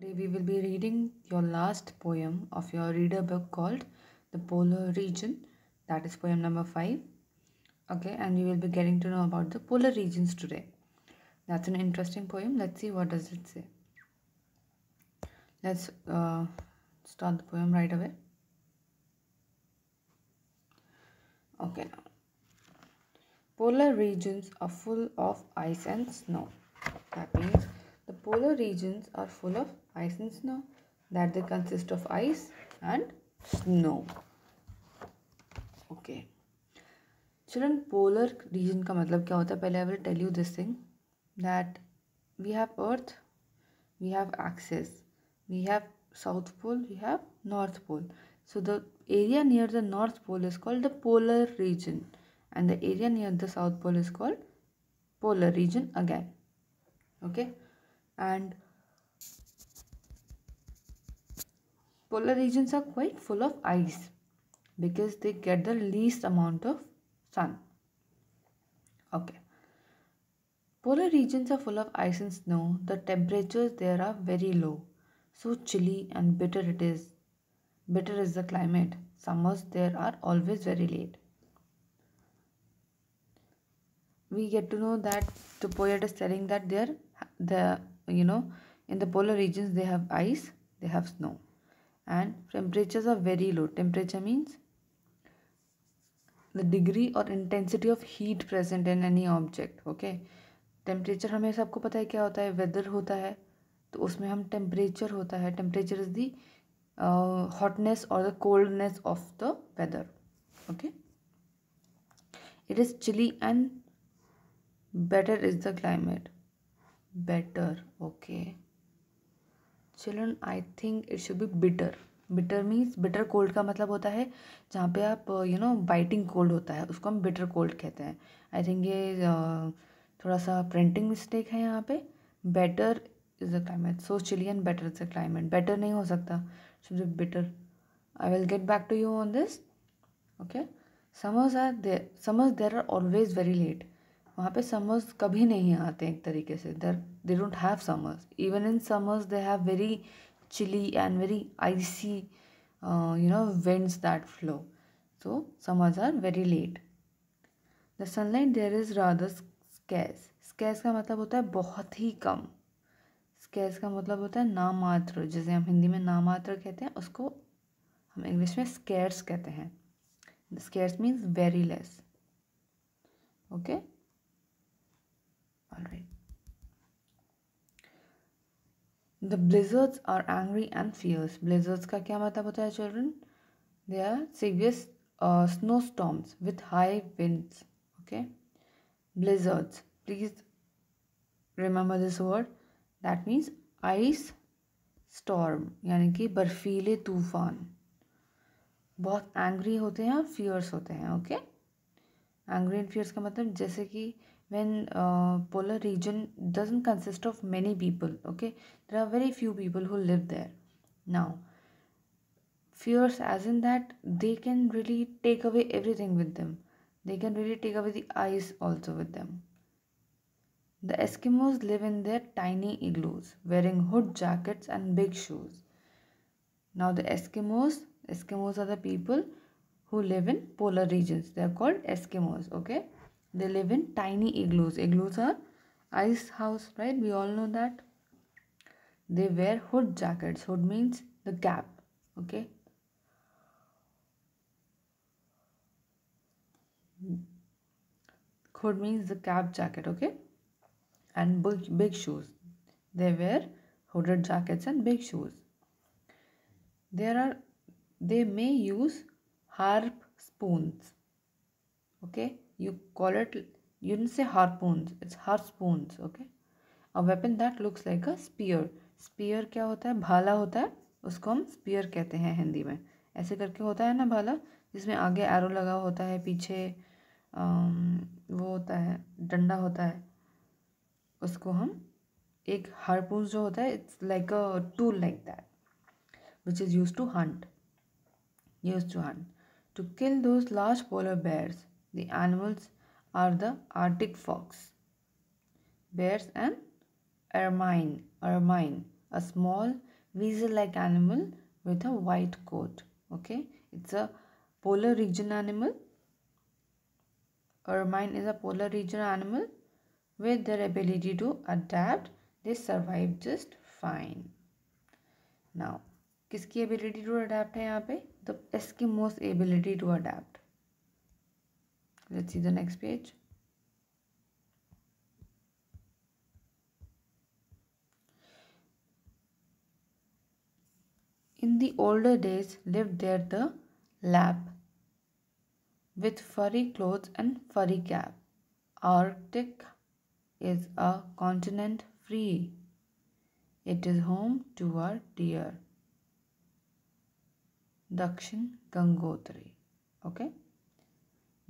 Today we will be reading your last poem of your reader book called The Polar Region. That is poem number 5. Okay, and you will be getting to know about the polar regions today. That's an interesting poem. Let's see what does it say. Let's uh, start the poem right away. Okay now. Polar regions are full of ice and snow. That means polar regions are full of ice and snow that they consist of ice and snow okay children polar region ka matlab kya hota pehle i will tell you this thing that we have earth we have axis we have south pole we have north pole so the area near the north pole is called the polar region and the area near the south pole is called polar region again okay and polar regions are quite full of ice because they get the least amount of sun okay polar regions are full of ice and snow the temperatures there are very low so chilly and bitter it is bitter is the climate summers there are always very late we get to know that the poet is telling that there the you know in the polar regions they have ice they have snow and temperatures are very low temperature means the degree और intensity of heat present in any object okay temperature हमें सबको पता है क्या होता है weather होता है तो उसमें हम टेम्परेचर होता है टेम्परेचर इज़ दी हॉटनेस और the coldness of the weather okay it is chilly and better is the climate better okay children I think it should be bitter bitter means bitter cold का मतलब होता है जहाँ पे आप you know biting cold होता है उसको हम बिटर कोल्ड कहते हैं आई थिंक ये थोड़ा सा प्रिंटिंग मिस्टेक है यहाँ पे better is the climate so chilly and better is the climate better नहीं हो सकता should be bitter I will get back to you on this okay summers are there summers there are always very late वहाँ पे summers कभी नहीं आते एक तरीके से there they don't have summers even in summers they have very chilly and very icy you know winds that flow so summers are very late the sunlight there is rather scarce scarce का मतलब होता है बहुत ही कम स्कैस का मतलब होता है नामात्र जैसे हम हिंदी में नामात्र कहते हैं उसको हम इंग्लिश में स्केर्स कहते हैं scarce means very less okay all right the blizzards are angry and fierce blizzards का क्या मतलब होता है children they are serious uh, snowstorms with high winds okay blizzards please remember this word that means ice storm यानी कि बर्फीले तूफान बहुत एंग्री होते हैं और फियर्स होते हैं okay okay? Angry and fierce का मतलब जैसे कि when uh, polar region doesn't consist of many people okay there are very few people who live there now fears as in that they can really take away everything with them they can really take away the ice also with them the eskimos live in their tiny igloos wearing hood jackets and big shoes now the eskimos eskimos are the people who live in polar regions. They are called Eskimos, okay? They live in tiny igloos. Igloos are ice house, right? We all know that. They wear hood jackets. Hood means the cap, okay? Hood means the cap jacket, okay? And big, big shoes. They wear hooded jackets and big shoes. There are, they may use harpoons spoons okay you call it you से say it's harpoons okay a weapon that looks like a spear spear क्या होता है भाला होता है उसको हम spear कहते हैं हिंदी में ऐसे करके होता है ना भाला जिसमें आगे एरो लगा होता है पीछे um, वो होता है डंडा होता है उसको हम एक हारपून्स जो होता है it's like a tool like that which is use to hunt use to hunt To kill those large polar bears, the animals are the Arctic fox, bears and ermine, ermine, a small weasel-like animal with a white coat. Okay, it's a polar region animal. Ermine is a polar region animal. With their ability to adapt, they survive just fine. Now, किसकी ability to adapt है यहाँ पे तो इसकी most ability to adapt see the next page in the older days live there the Lapp with furry cloth and furry cap Arctic is a continent free it is home to our dear Dakshin Gangotri okay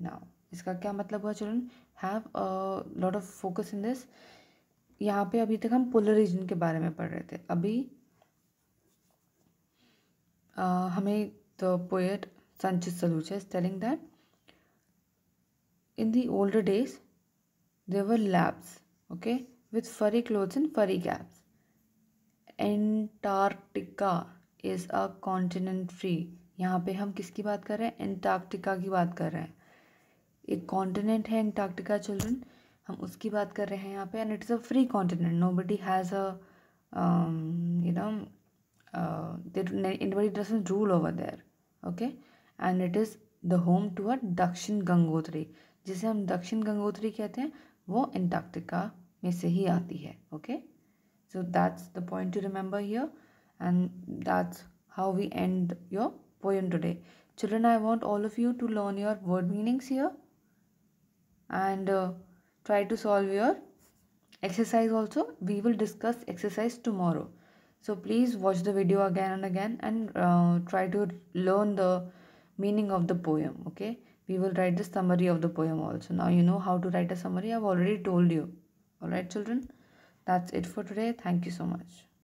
now इसका क्या मतलब हुआ children have lot of focus in this यहाँ पे अभी तक हम polar region के बारे में पढ़ रहे थे अभी uh, हमें द पोएट संचित सलूच is telling that in the old days there Lapps okay with furry furry in furry caps Antarctica is a continent free यहाँ पे हम किसकी बात कर रहे हैं एंटार्क्टिका की बात कर रहे हैं एक कॉन्टिनेंट है एंटार्क्टिका चिल्ड्रन हम उसकी बात कर रहे हैं यहाँ पे and it's a free continent nobody has a you know anybody doesn't rule over there okay and it is the दक्षिण गंगोत्री जिसे हम दक्षिण गंगोत्री कहते हैं वो एंटार्क्टिका में से ही आती है okay so that's the point to remember here and that's how we end your poem today children i want all of you to learn your word meanings here and uh, try to solve your exercise also we will discuss exercise tomorrow so please watch the video again and again and uh, try to learn the meaning of the poem okay we will write the summary of the poem also now you know how to write a summary i've already told you all right children that's it for today thank you so much